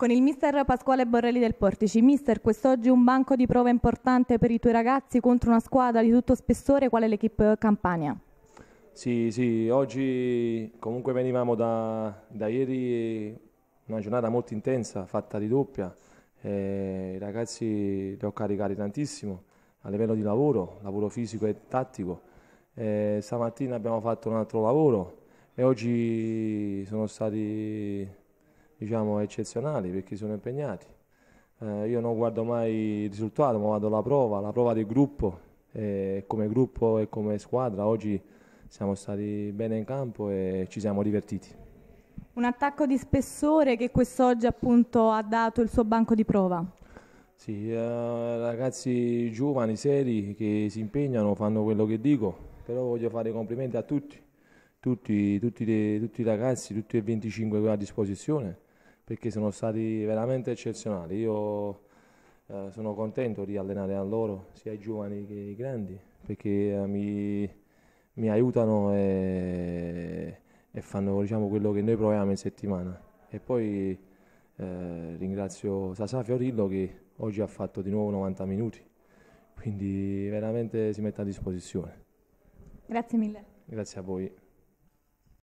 Con il mister Pasquale Borrelli del Portici, mister, quest'oggi un banco di prova importante per i tuoi ragazzi contro una squadra di tutto spessore quale l'equipe Campania. Sì, sì, oggi comunque venivamo da, da ieri una giornata molto intensa, fatta di doppia. Eh, I ragazzi li ho caricati tantissimo a livello di lavoro, lavoro fisico e tattico. Eh, stamattina abbiamo fatto un altro lavoro e oggi sono stati diciamo, eccezionali perché sono impegnati. Eh, io non guardo mai il risultato, ma vado alla prova, la prova del gruppo, eh, come gruppo e come squadra. Oggi siamo stati bene in campo e ci siamo divertiti. Un attacco di spessore che quest'oggi appunto ha dato il suo banco di prova. Sì, eh, ragazzi giovani, seri, che si impegnano, fanno quello che dico, però voglio fare complimenti a tutti, tutti, tutti, tutti i ragazzi, tutti e 25 che a disposizione perché sono stati veramente eccezionali. Io eh, sono contento di allenare a loro, sia i giovani che i grandi, perché eh, mi, mi, aiutano e, e fanno diciamo, quello che noi proviamo in settimana. E poi eh, ringrazio Sasà Fiorillo che oggi ha fatto di nuovo 90 minuti, quindi veramente si mette a disposizione. Grazie mille. Grazie a voi.